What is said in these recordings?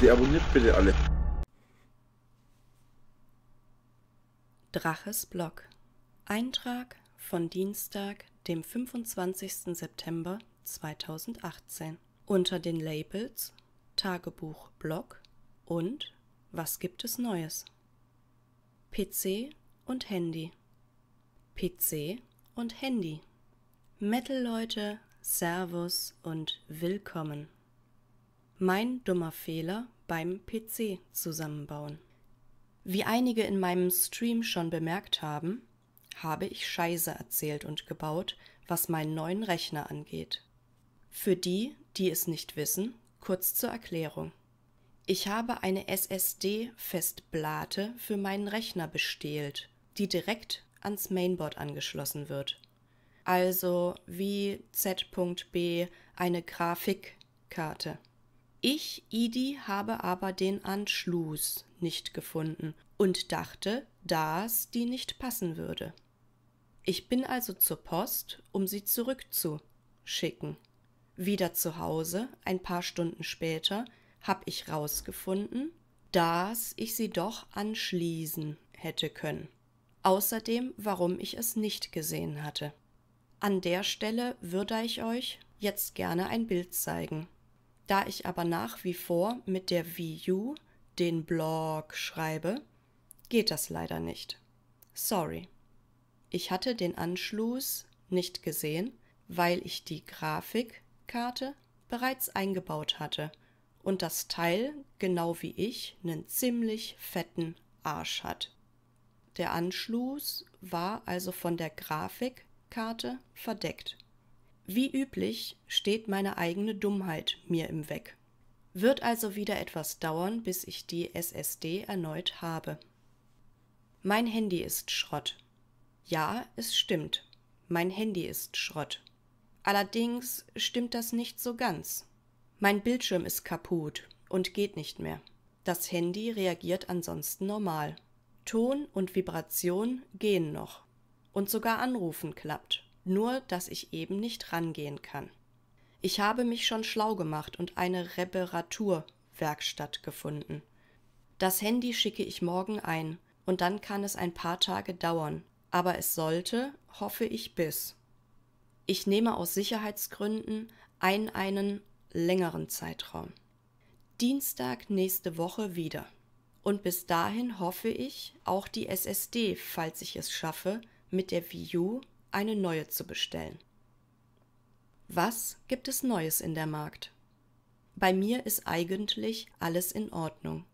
Deabonniert bitte alle. Draches Blog. Eintrag von Dienstag, dem 25. September 2018. Unter den Labels Tagebuch Blog und Was gibt es Neues? PC und Handy. PC und Handy. Metal-Leute, Servus und Willkommen. Mein dummer Fehler beim PC zusammenbauen. Wie einige in meinem Stream schon bemerkt haben, habe ich Scheiße erzählt und gebaut, was meinen neuen Rechner angeht. Für die, die es nicht wissen, kurz zur Erklärung. Ich habe eine SSD-Festplatte für meinen Rechner bestehlt, die direkt ans Mainboard angeschlossen wird. Also wie Z.B eine Grafikkarte. Ich, Idi, habe aber den Anschluss nicht gefunden und dachte, dass die nicht passen würde. Ich bin also zur Post, um sie zurückzuschicken. Wieder zu Hause, ein paar Stunden später, habe ich rausgefunden, dass ich sie doch anschließen hätte können. Außerdem, warum ich es nicht gesehen hatte. An der Stelle würde ich euch jetzt gerne ein Bild zeigen. Da ich aber nach wie vor mit der VU den Blog schreibe, geht das leider nicht. Sorry. Ich hatte den Anschluss nicht gesehen, weil ich die Grafikkarte bereits eingebaut hatte und das Teil, genau wie ich, einen ziemlich fetten Arsch hat. Der Anschluss war also von der Grafikkarte verdeckt. Wie üblich steht meine eigene Dummheit mir im Weg. Wird also wieder etwas dauern, bis ich die SSD erneut habe. Mein Handy ist Schrott. Ja, es stimmt. Mein Handy ist Schrott. Allerdings stimmt das nicht so ganz. Mein Bildschirm ist kaputt und geht nicht mehr. Das Handy reagiert ansonsten normal. Ton und Vibration gehen noch. Und sogar Anrufen klappt nur dass ich eben nicht rangehen kann. Ich habe mich schon schlau gemacht und eine Reparaturwerkstatt gefunden. Das Handy schicke ich morgen ein und dann kann es ein paar Tage dauern, aber es sollte, hoffe ich, bis. Ich nehme aus Sicherheitsgründen ein einen längeren Zeitraum. Dienstag nächste Woche wieder. Und bis dahin hoffe ich, auch die SSD, falls ich es schaffe, mit der Wii U eine neue zu bestellen. Was gibt es Neues in der Markt? Bei mir ist eigentlich alles in Ordnung.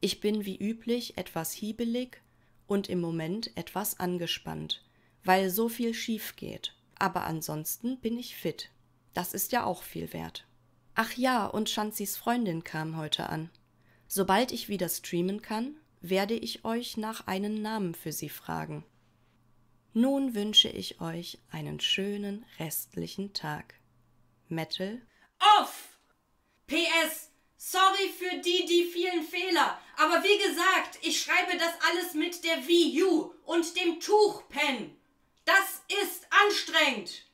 Ich bin wie üblich etwas hiebelig und im Moment etwas angespannt, weil so viel schief geht. Aber ansonsten bin ich fit. Das ist ja auch viel wert. Ach ja, und Schanzis Freundin kam heute an. Sobald ich wieder streamen kann, werde ich euch nach einem Namen für sie fragen. Nun wünsche ich euch einen schönen restlichen Tag. Metal off! PS, sorry für die, die vielen Fehler, aber wie gesagt, ich schreibe das alles mit der Wii U und dem Tuchpen. Das ist anstrengend!